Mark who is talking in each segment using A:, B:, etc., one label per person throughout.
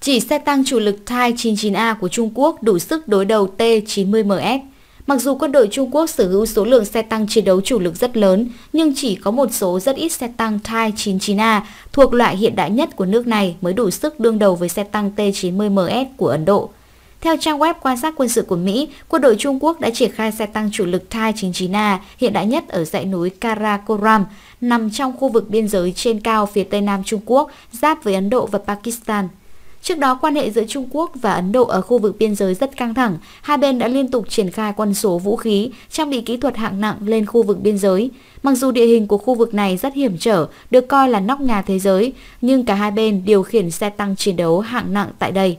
A: Chỉ xe tăng chủ lực Thai 99A của Trung Quốc đủ sức đối đầu T-90MS. Mặc dù quân đội Trung Quốc sở hữu số lượng xe tăng chiến đấu chủ lực rất lớn, nhưng chỉ có một số rất ít xe tăng Thai 99A thuộc loại hiện đại nhất của nước này mới đủ sức đương đầu với xe tăng T-90MS của Ấn Độ. Theo trang web quan sát quân sự của Mỹ, quân đội Trung Quốc đã triển khai xe tăng chủ lực Thai 99A hiện đại nhất ở dãy núi Karakoram, nằm trong khu vực biên giới trên cao phía tây nam Trung Quốc, giáp với Ấn Độ và Pakistan. Trước đó, quan hệ giữa Trung Quốc và Ấn Độ ở khu vực biên giới rất căng thẳng. Hai bên đã liên tục triển khai quân số vũ khí, trang bị kỹ thuật hạng nặng lên khu vực biên giới. Mặc dù địa hình của khu vực này rất hiểm trở, được coi là nóc nhà thế giới, nhưng cả hai bên điều khiển xe tăng chiến đấu hạng nặng tại đây.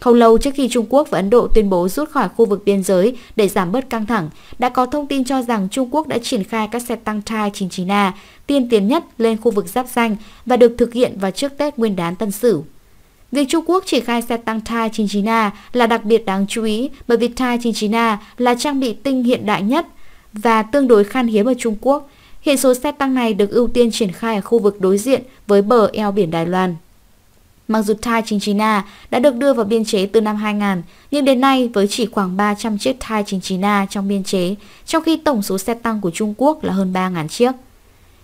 A: Không lâu trước khi Trung Quốc và Ấn Độ tuyên bố rút khỏi khu vực biên giới để giảm bớt căng thẳng, đã có thông tin cho rằng Trung Quốc đã triển khai các xe tăng Thai 99A tiên tiến nhất lên khu vực giáp danh và được thực hiện vào trước Tết Nguyên đán Tân Sửu. Việc Trung Quốc triển khai xe tăng Thai 99A là đặc biệt đáng chú ý bởi vì Thai 99A là trang bị tinh hiện đại nhất và tương đối khan hiếm ở Trung Quốc. Hiện số xe tăng này được ưu tiên triển khai ở khu vực đối diện với bờ eo biển Đài Loan. Mặc dù Thai 99A đã được đưa vào biên chế từ năm 2000, nhưng đến nay với chỉ khoảng 300 chiếc Thai 99A trong biên chế, trong khi tổng số xe tăng của Trung Quốc là hơn 3.000 chiếc.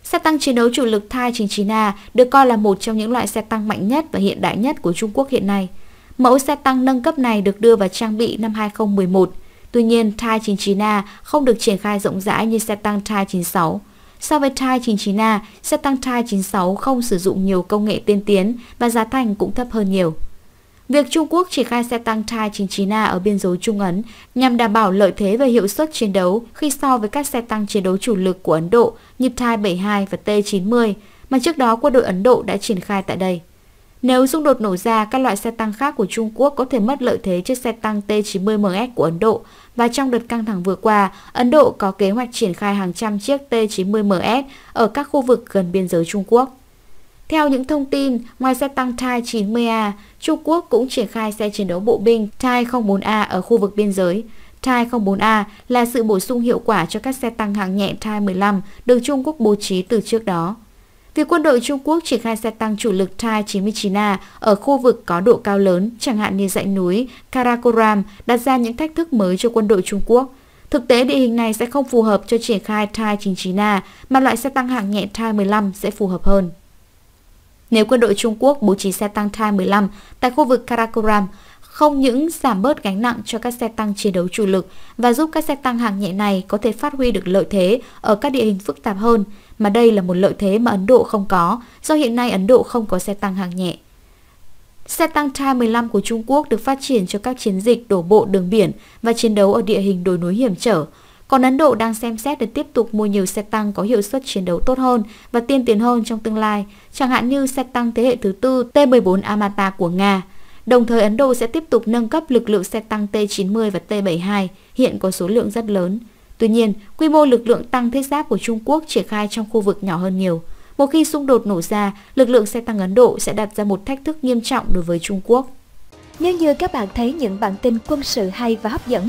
A: Xe tăng chiến đấu chủ lực Thai 99A được coi là một trong những loại xe tăng mạnh nhất và hiện đại nhất của Trung Quốc hiện nay. Mẫu xe tăng nâng cấp này được đưa vào trang bị năm 2011. Tuy nhiên, Thai 99A không được triển khai rộng rãi như xe tăng Thai 96. So với Thai 99A, xe tăng Thai 96 không sử dụng nhiều công nghệ tiên tiến và giá thành cũng thấp hơn nhiều. Việc Trung Quốc triển khai xe tăng Thai 99A ở biên giới Trung Ấn nhằm đảm bảo lợi thế về hiệu suất chiến đấu khi so với các xe tăng chiến đấu chủ lực của Ấn Độ như Thai 72 và T-90 mà trước đó quân đội Ấn Độ đã triển khai tại đây. Nếu xung đột nổ ra, các loại xe tăng khác của Trung Quốc có thể mất lợi thế trước xe tăng T-90MS của Ấn Độ và trong đợt căng thẳng vừa qua, Ấn Độ có kế hoạch triển khai hàng trăm chiếc T-90MS ở các khu vực gần biên giới Trung Quốc. Theo những thông tin, ngoài xe tăng Thai 90A, Trung Quốc cũng triển khai xe chiến đấu bộ binh Thai 04A ở khu vực biên giới. Thai 04A là sự bổ sung hiệu quả cho các xe tăng hạng nhẹ Thai 15 được Trung Quốc bố trí từ trước đó. Việc quân đội Trung Quốc triển khai xe tăng chủ lực Thai 99A ở khu vực có độ cao lớn, chẳng hạn như dãy núi Karakoram, đặt ra những thách thức mới cho quân đội Trung Quốc. Thực tế địa hình này sẽ không phù hợp cho triển khai Thai 99A, mà loại xe tăng hạng nhẹ Thai 15 sẽ phù hợp hơn. Nếu quân đội Trung Quốc bố trí xe tăng Thai 15 tại khu vực Karakoram, không những giảm bớt gánh nặng cho các xe tăng chiến đấu chủ lực và giúp các xe tăng hạng nhẹ này có thể phát huy được lợi thế ở các địa hình phức tạp hơn, mà đây là một lợi thế mà Ấn Độ không có, do hiện nay Ấn Độ không có xe tăng hạng nhẹ. Xe tăng Thai 15 của Trung Quốc được phát triển cho các chiến dịch đổ bộ đường biển và chiến đấu ở địa hình đồi núi hiểm trở, còn Ấn Độ đang xem xét để tiếp tục mua nhiều xe tăng có hiệu suất chiến đấu tốt hơn và tiên tiến hơn trong tương lai, chẳng hạn như xe tăng thế hệ thứ tư T-14 Amata của Nga. Đồng thời Ấn Độ sẽ tiếp tục nâng cấp lực lượng xe tăng T-90 và T-72, hiện có số lượng rất lớn. Tuy nhiên, quy mô lực lượng tăng thiết giáp của Trung Quốc triển khai trong khu vực nhỏ hơn nhiều. Một khi xung đột nổ ra, lực lượng xe tăng Ấn Độ sẽ đặt ra một thách thức nghiêm trọng đối với Trung Quốc. Nếu như các bạn thấy những bản tin quân sự hay và hấp dẫn,